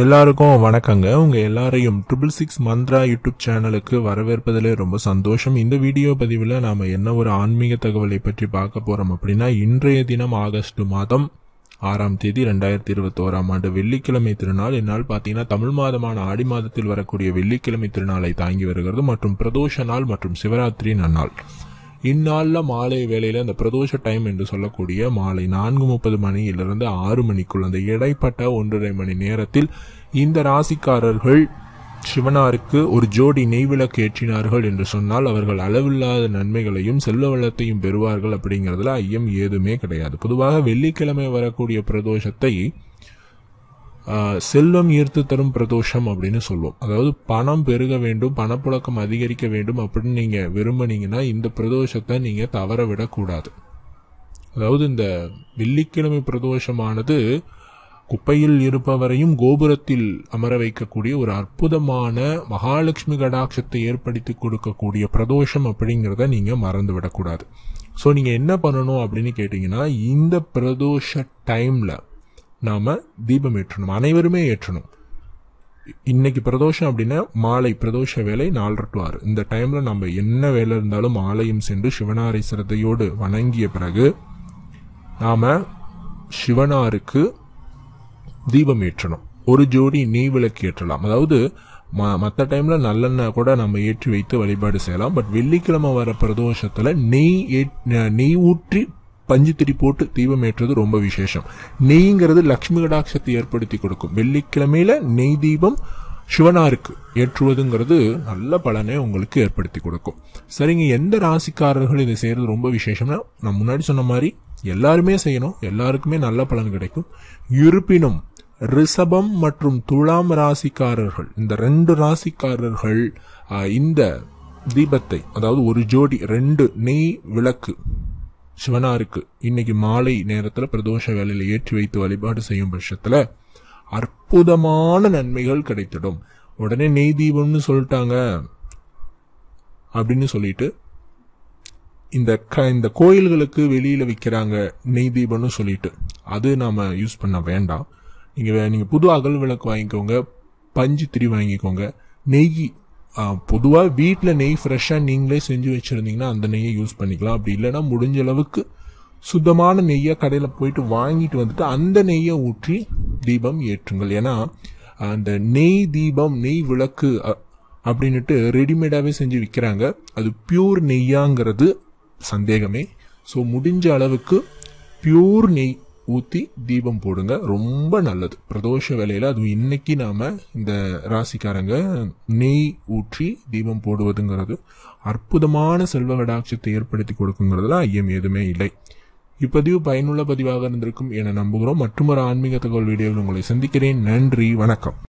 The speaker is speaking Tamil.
எல்லாருக்கும் வணக்கங்க உங்கள் எல்லாரையும் ட்ரிபிள் சிக்ஸ் மந்த்ரா யூடியூப் சேனலுக்கு வரவேற்பதில் ரொம்ப சந்தோஷம் இந்த வீடியோ பதிவில் நாம் என்ன ஒரு ஆன்மீக தகவலை பற்றி பார்க்க போகிறோம் அப்படின்னா இன்றைய தினம் ஆகஸ்ட் மாதம் ஆறாம் தேதி ரெண்டாயிரத்தி இருபத்தோராம் ஆண்டு வெள்ளிக்கிழமை திருநாள் என்னால் பார்த்தீங்கன்னா தமிழ் மாதமான ஆடி மாதத்தில் வரக்கூடிய வெள்ளிக்கிழமை திருநாளை தாங்கி வருகிறது மற்றும் பிரதோஷ நாள் மற்றும் சிவராத்திரி நன்னாள் இந்நாளில் மாலை வேளையில் அந்த பிரதோஷ டைம் என்று சொல்லக்கூடிய மாலை நான்கு முப்பது மணியிலிருந்து ஆறு மணிக்குள் அந்த இடைப்பட்ட ஒன்றரை மணி நேரத்தில் இந்த ராசிக்காரர்கள் சிவனாருக்கு ஒரு ஜோடி நெய்விளக்கு ஏற்றினார்கள் என்று சொன்னால் அவர்கள் அளவில்லாத நன்மைகளையும் செல்வ வளத்தையும் பெறுவார்கள் அப்படிங்கிறதுல ஐயம் ஏதுமே கிடையாது பொதுவாக வெள்ளிக்கிழமை வரக்கூடிய பிரதோஷத்தை செல்வம் ஈர்த்து தரும் பிரதோஷம் அப்படின்னு சொல்லுவோம் அதாவது பணம் பெருக வேண்டும் பணப்புழக்கம் அதிகரிக்க வேண்டும் அப்படின்னு நீங்கள் விரும்பினீங்கன்னா இந்த பிரதோஷத்தை நீங்கள் தவற விடக்கூடாது அதாவது இந்த வெள்ளிக்கிழமை பிரதோஷமானது குப்பையில் இருப்பவரையும் கோபுரத்தில் அமர வைக்கக்கூடிய ஒரு அற்புதமான மகாலட்சுமி கடாட்சத்தை ஏற்படுத்தி கொடுக்கக்கூடிய பிரதோஷம் அப்படிங்கிறத நீங்கள் மறந்து விடக்கூடாது ஸோ நீங்கள் என்ன பண்ணணும் அப்படின்னு கேட்டிங்கன்னா இந்த பிரதோஷ டைமில் நாம் தீபம் ஏற்றணும் அனைவருமே ஏற்றணும் இன்னைக்கு பிரதோஷம் அப்படின்னா மாலை பிரதோஷ வேலை நாலு டு ஆறு இந்த டைமில் நம்ம என்ன வேலை இருந்தாலும் ஆலயம் சென்று சிவனாரை சிரத்தையோடு வணங்கிய பிறகு நாம் சிவனாருக்கு தீபம் ஏற்றணும் ஒரு ஜோடி நெய் விளக்கு ஏற்றலாம் அதாவது ம மற்ற டைமில் நல்லெண்ணெய் கூட நம்ம ஏற்றி வைத்து வழிபாடு செய்யலாம் பட் வெள்ளிக்கிழமை வர பிரதோஷத்தில் நெய் நெய் ஊற்றி பஞ்சுத்திரி போட்டு தீபம் ஏற்றுவது ரொம்ப விசேஷம் நெய்ங்கிறது லக்ஷ்மி கடாட்சத்தை ஏற்படுத்தி கொடுக்கும் வெள்ளிக்கிழமையில நெய் தீபம் சிவனாருக்கு ஏற்றுவதுங்கிறது நல்ல பலனை உங்களுக்கு ஏற்படுத்தி கொடுக்கும் சரிங்க எந்த ராசிக்காரர்கள் இதை செய்கிறது ரொம்ப விசேஷம்னா நான் முன்னாடி சொன்ன மாதிரி எல்லாருமே செய்யணும் எல்லாருக்குமே நல்ல பலன் கிடைக்கும் இருப்பினும் ரிஷபம் மற்றும் துலாம் ராசிக்காரர்கள் இந்த ரெண்டு ராசிக்காரர்கள் இந்த தீபத்தை அதாவது ஒரு ஜோடி ரெண்டு நெய் விளக்கு சிவனாருக்கு இன்னைக்கு மாலை நேரத்தில் பிரதோஷ வேலையில் ஏற்றி வைத்து வழிபாடு செய்யும் பட்சத்தில் அற்புதமான நன்மைகள் கிடைத்திடும் உடனே நெய் தீபம்னு சொல்லிட்டாங்க அப்படின்னு சொல்லிட்டு இந்த க இந்த கோயில்களுக்கு வெளியில் விற்கிறாங்க நெய் தீபம்னு சொல்லிட்டு அது நாம் யூஸ் பண்ண வேண்டாம் நீங்கள் நீங்கள் புது அகல் விளக்கு வாங்கிக்கோங்க பஞ்சு திரி வாங்கிக்கோங்க நெய் பொதுவாக வீட்டில் நெய் ஃப்ரெஷ்ஷாக நீங்களே செஞ்சு வச்சுருந்தீங்கன்னா அந்த நெய்யை யூஸ் பண்ணிக்கலாம் அப்படி இல்லைனா முடிஞ்ச அளவுக்கு சுத்தமான நெய்யை கடையில் போயிட்டு வாங்கிட்டு வந்துட்டு அந்த நெய்யை ஊற்றி தீபம் ஏற்றுங்கள் ஏன்னா அந்த நெய் தீபம் நெய் விளக்கு அப்படின்ட்டு ரெடிமேடாகவே செஞ்சு விற்கிறாங்க அது பியூர் நெய்யாங்கிறது சந்தேகமே ஸோ முடிஞ்ச அளவுக்கு பியூர் நெய் ஊற்றி தீபம் போடுங்க ரொம்ப நல்லது பிரதோஷ வேலையில் அதுவும் இன்னைக்கு நாம் இந்த ராசிக்காரங்க நெய் ஊற்றி தீபம் போடுவதுங்கிறது அற்புதமான செல்வ கடாட்சத்தை ஏற்படுத்தி கொடுக்குங்கிறதுல ஐயம் எதுவுமே இல்லை இப்பதிவு பயனுள்ள பதிவாக இருந்திருக்கும் என நம்புகிறோம் மற்றொரு ஆன்மீக தகவல் வீடியோவில் உங்களை சந்திக்கிறேன் நன்றி வணக்கம்